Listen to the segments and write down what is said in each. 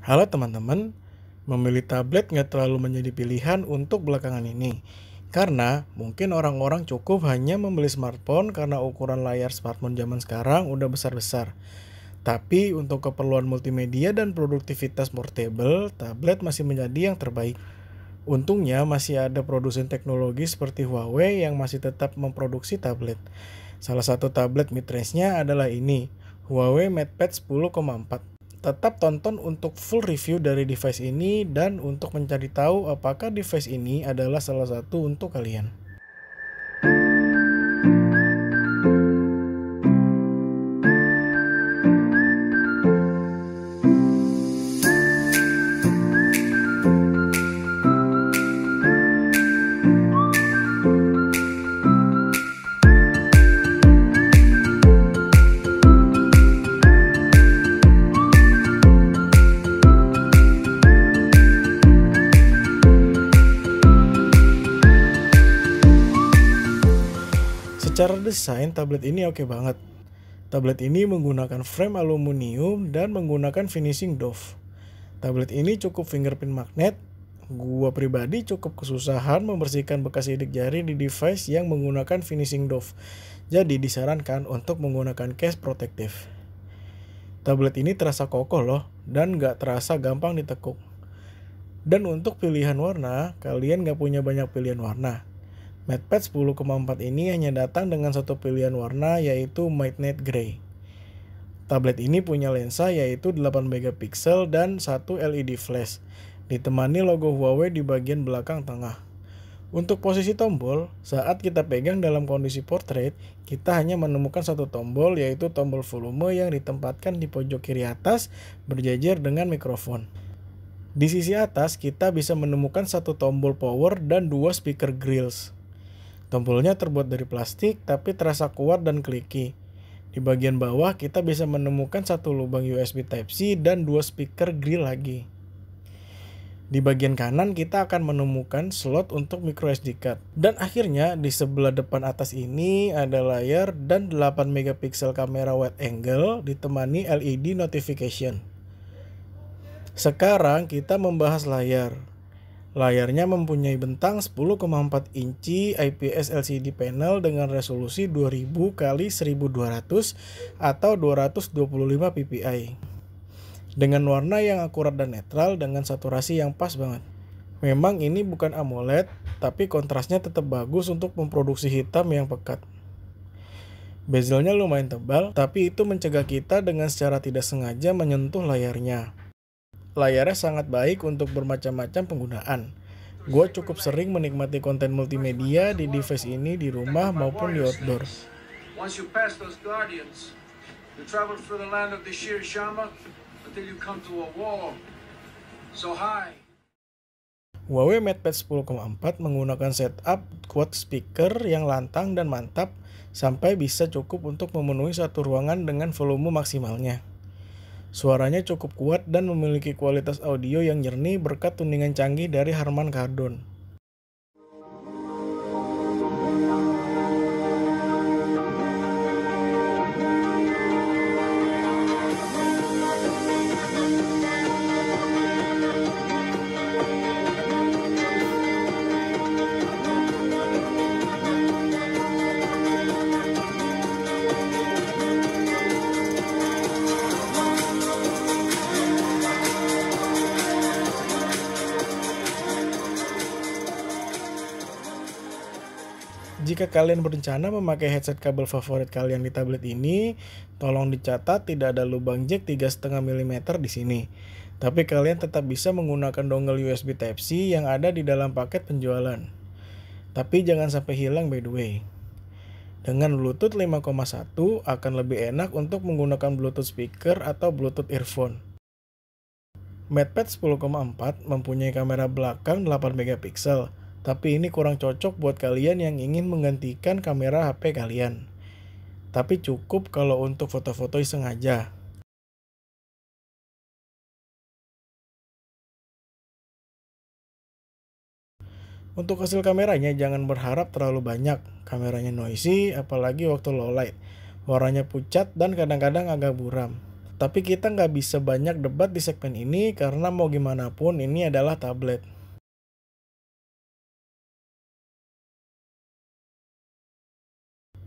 Halo teman-teman, memilih tablet nggak terlalu menjadi pilihan untuk belakangan ini. Karena mungkin orang-orang cukup hanya membeli smartphone karena ukuran layar smartphone zaman sekarang udah besar-besar. Tapi untuk keperluan multimedia dan produktivitas portable, tablet masih menjadi yang terbaik. Untungnya masih ada produsen teknologi seperti Huawei yang masih tetap memproduksi tablet. Salah satu tablet mid range-nya adalah ini, Huawei MatePad 10,4 tetap tonton untuk full review dari device ini dan untuk mencari tahu apakah device ini adalah salah satu untuk kalian. desain tablet ini oke okay banget. Tablet ini menggunakan frame aluminium dan menggunakan finishing doff. Tablet ini cukup fingerprint magnet. Gua pribadi cukup kesusahan membersihkan bekas sidik jari di device yang menggunakan finishing doff. Jadi disarankan untuk menggunakan case protektif. Tablet ini terasa kokoh loh dan gak terasa gampang ditekuk. Dan untuk pilihan warna, kalian gak punya banyak pilihan warna Matte 10,4 ini hanya datang dengan satu pilihan warna yaitu Midnight Grey. Tablet ini punya lensa yaitu 8 mp dan 1 LED flash, ditemani logo Huawei di bagian belakang tengah. Untuk posisi tombol, saat kita pegang dalam kondisi portrait, kita hanya menemukan satu tombol yaitu tombol volume yang ditempatkan di pojok kiri atas berjajar dengan mikrofon. Di sisi atas, kita bisa menemukan satu tombol power dan dua speaker grills. Tombolnya terbuat dari plastik tapi terasa kuat dan clicky. Di bagian bawah kita bisa menemukan satu lubang USB Type-C dan dua speaker grill lagi. Di bagian kanan kita akan menemukan slot untuk microSD card. Dan akhirnya di sebelah depan atas ini ada layar dan 8 mp kamera wide angle ditemani LED notification. Sekarang kita membahas layar. Layarnya mempunyai bentang 10,4 inci IPS LCD panel dengan resolusi 2000 x 1200 atau 225 ppi. Dengan warna yang akurat dan netral dengan saturasi yang pas banget. Memang ini bukan AMOLED, tapi kontrasnya tetap bagus untuk memproduksi hitam yang pekat. Bezelnya lumayan tebal, tapi itu mencegah kita dengan secara tidak sengaja menyentuh layarnya layarnya sangat baik untuk bermacam-macam penggunaan. Gue cukup sering menikmati konten multimedia di device ini di rumah maupun di outdoor. Huawei MatePad 10,4 menggunakan setup quad speaker yang lantang dan mantap sampai bisa cukup untuk memenuhi satu ruangan dengan volume maksimalnya. Suaranya cukup kuat dan memiliki kualitas audio yang jernih berkat tuningan canggih dari Harman Kardon. Jika kalian berencana memakai headset kabel favorit kalian di tablet ini, tolong dicatat tidak ada lubang jack 3,5 mm di sini. Tapi kalian tetap bisa menggunakan dongle USB Type-C yang ada di dalam paket penjualan. Tapi jangan sampai hilang by the way. Dengan Bluetooth 5,1 akan lebih enak untuk menggunakan Bluetooth speaker atau Bluetooth earphone. MatePad 10,4 mempunyai kamera belakang 8 megapiksel tapi ini kurang cocok buat kalian yang ingin menggantikan kamera HP kalian. Tapi cukup kalau untuk foto-foto iseng aja. Untuk hasil kameranya jangan berharap terlalu banyak. Kameranya noisy, apalagi waktu low light. Warnanya pucat dan kadang-kadang agak buram. Tapi kita nggak bisa banyak debat di segmen ini karena mau gimana pun ini adalah tablet.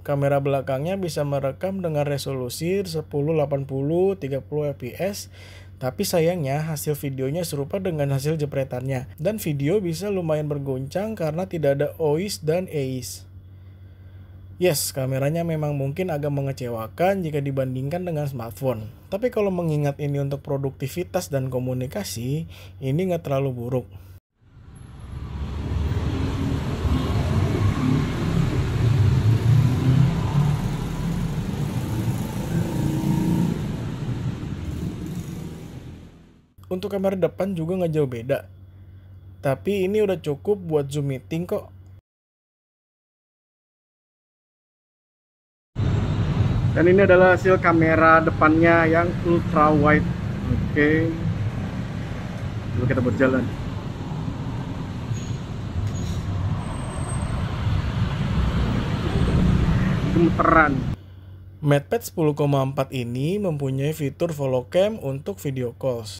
Kamera belakangnya bisa merekam dengan resolusi 1080 30 fps tapi sayangnya hasil videonya serupa dengan hasil jepretannya dan video bisa lumayan bergoncang karena tidak ada OIS dan EIS. Yes, kameranya memang mungkin agak mengecewakan jika dibandingkan dengan smartphone. Tapi kalau mengingat ini untuk produktivitas dan komunikasi, ini nggak terlalu buruk. untuk kamar depan juga nggak jauh beda. Tapi ini udah cukup buat Zoom meeting kok. Dan ini adalah hasil kamera depannya yang ultra wide. Oke. Okay. Lalu kita berjalan. Gemeteran. MatePad 10,4 ini mempunyai fitur follow cam untuk video calls.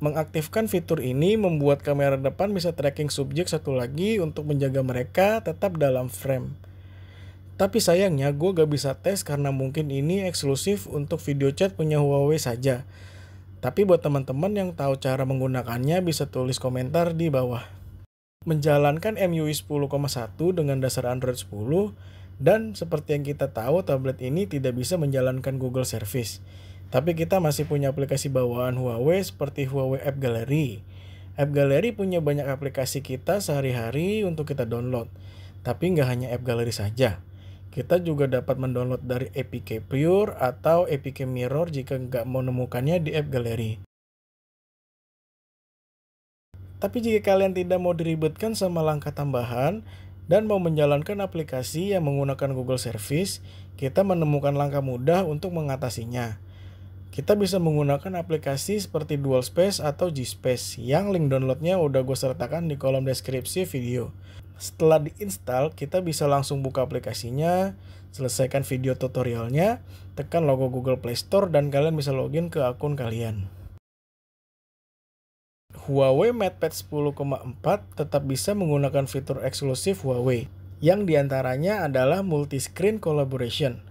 Mengaktifkan fitur ini membuat kamera depan bisa tracking subjek satu lagi untuk menjaga mereka tetap dalam frame. Tapi sayangnya gue gak bisa tes karena mungkin ini eksklusif untuk video chat punya Huawei saja. Tapi buat teman-teman yang tahu cara menggunakannya bisa tulis komentar di bawah. Menjalankan MIUI 10,1 dengan dasar Android 10 dan seperti yang kita tahu tablet ini tidak bisa menjalankan Google Service. Tapi kita masih punya aplikasi bawaan Huawei seperti Huawei App Gallery. App Gallery punya banyak aplikasi kita sehari-hari untuk kita download. Tapi nggak hanya App Gallery saja. Kita juga dapat mendownload dari APK Pure atau APK Mirror jika nggak menemukannya di App Gallery. Tapi jika kalian tidak mau diribetkan sama langkah tambahan, dan mau menjalankan aplikasi yang menggunakan Google Service, kita menemukan langkah mudah untuk mengatasinya kita bisa menggunakan aplikasi seperti Dual Space atau G-Space yang link downloadnya udah gue sertakan di kolom deskripsi video. Setelah diinstal, kita bisa langsung buka aplikasinya, selesaikan video tutorialnya, tekan logo Google Play Store, dan kalian bisa login ke akun kalian. Huawei MatePad 10,4 tetap bisa menggunakan fitur eksklusif Huawei, yang diantaranya adalah multi-screen collaboration –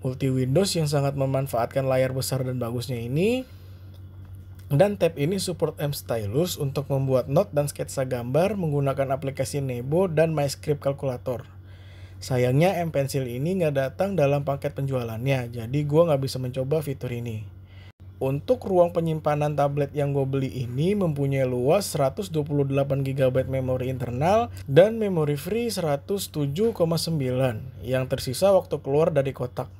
multi Windows yang sangat memanfaatkan layar besar dan bagusnya ini. Dan tab ini support M Stylus untuk membuat note dan sketsa gambar menggunakan aplikasi Nebo dan MyScript Calculator. Sayangnya M Pencil ini nggak datang dalam paket penjualannya, jadi gue nggak bisa mencoba fitur ini. Untuk ruang penyimpanan tablet yang gue beli ini mempunyai luas 128GB memori internal dan memori free 107,9 yang tersisa waktu keluar dari kotak.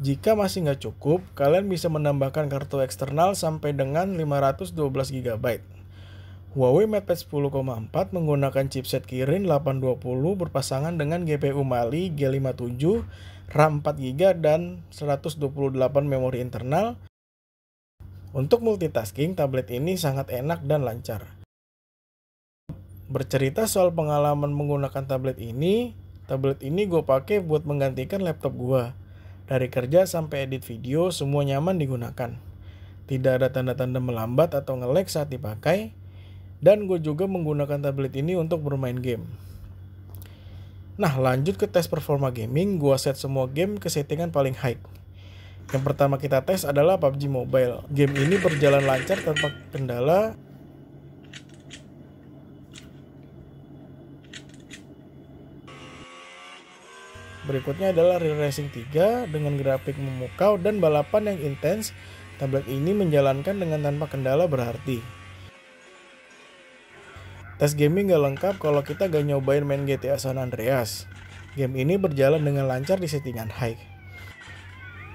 Jika masih nggak cukup, kalian bisa menambahkan kartu eksternal sampai dengan 512GB. Huawei MatePad 10,4 menggunakan chipset Kirin 820 berpasangan dengan GPU Mali G57, RAM 4GB dan 128 memori internal. Untuk multitasking, tablet ini sangat enak dan lancar. Bercerita soal pengalaman menggunakan tablet ini, tablet ini gue pakai buat menggantikan laptop gue dari kerja sampai edit video, semua nyaman digunakan. Tidak ada tanda-tanda melambat atau nge-lag saat dipakai. Dan gue juga menggunakan tablet ini untuk bermain game. Nah lanjut ke tes performa gaming, gue set semua game ke settingan paling high. Yang pertama kita tes adalah PUBG Mobile. Game ini berjalan lancar tanpa kendala Berikutnya adalah Real Racing 3 dengan grafik memukau dan balapan yang intens. Tablet ini menjalankan dengan tanpa kendala berarti. Tes gaming gak lengkap kalau kita gak nyobain main GTA San Andreas. Game ini berjalan dengan lancar di settingan high.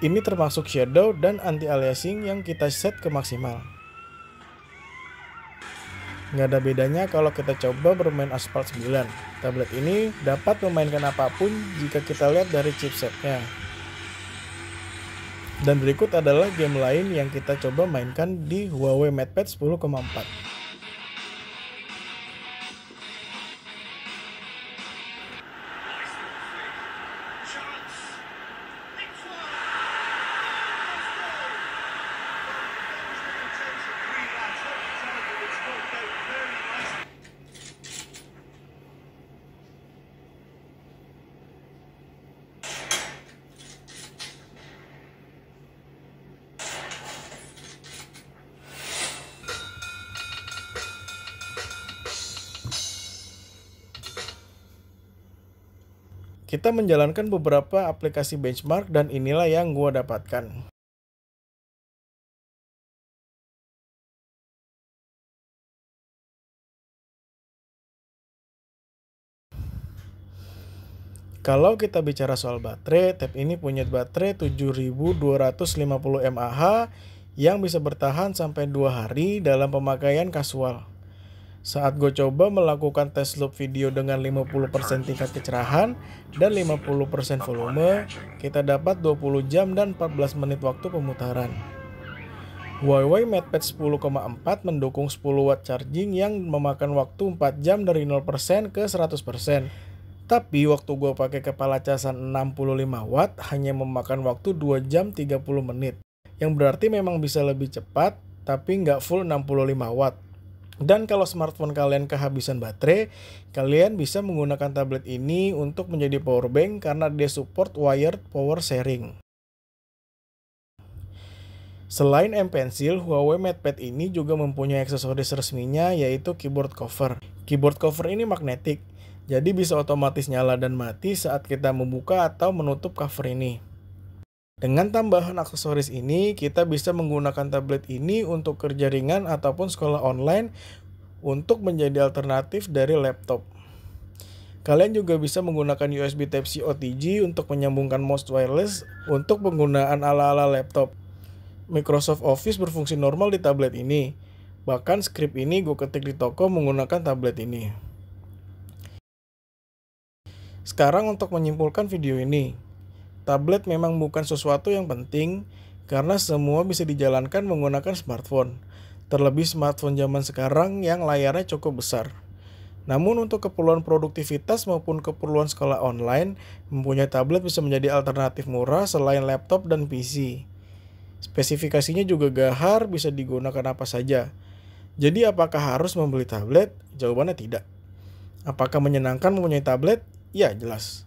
Ini termasuk shadow dan anti aliasing yang kita set ke maksimal. Nggak ada bedanya kalau kita coba bermain Asphalt 9. Tablet ini dapat memainkan apapun jika kita lihat dari chipsetnya. Dan berikut adalah game lain yang kita coba mainkan di Huawei MatePad 10,4. Kita menjalankan beberapa aplikasi benchmark dan inilah yang gua dapatkan. Kalau kita bicara soal baterai, tab ini punya baterai 7250 mAh yang bisa bertahan sampai 2 hari dalam pemakaian kasual. Saat gue coba melakukan tes loop video dengan 50% tingkat kecerahan dan 50% volume, kita dapat 20 jam dan 14 menit waktu pemutaran. Huawei MatePad 10,4 mendukung 10 watt charging yang memakan waktu 4 jam dari 0% ke 100%. Tapi waktu gue pakai kepala casan 65 watt hanya memakan waktu 2 jam 30 menit. Yang berarti memang bisa lebih cepat, tapi nggak full 65 watt. Dan kalau smartphone kalian kehabisan baterai, kalian bisa menggunakan tablet ini untuk menjadi power bank karena dia support wired power sharing. Selain M Pencil, Huawei MatePad ini juga mempunyai aksesoris resminya yaitu keyboard cover. Keyboard cover ini magnetik, jadi bisa otomatis nyala dan mati saat kita membuka atau menutup cover ini. Dengan tambahan aksesoris ini, kita bisa menggunakan tablet ini untuk kerja ringan ataupun sekolah online untuk menjadi alternatif dari laptop. Kalian juga bisa menggunakan USB Type-C OTG untuk menyambungkan mouse wireless untuk penggunaan ala-ala laptop. Microsoft Office berfungsi normal di tablet ini. Bahkan script ini gue ketik di toko menggunakan tablet ini. Sekarang untuk menyimpulkan video ini, Tablet memang bukan sesuatu yang penting karena semua bisa dijalankan menggunakan smartphone. Terlebih smartphone zaman sekarang yang layarnya cukup besar. Namun untuk keperluan produktivitas maupun keperluan sekolah online, mempunyai tablet bisa menjadi alternatif murah selain laptop dan PC. Spesifikasinya juga gahar, bisa digunakan apa saja. Jadi apakah harus membeli tablet? Jawabannya tidak. Apakah menyenangkan mempunyai tablet? Ya, jelas.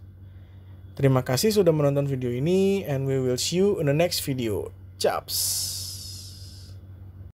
Terima kasih sudah menonton video ini and we will see you in the next video. Chaps!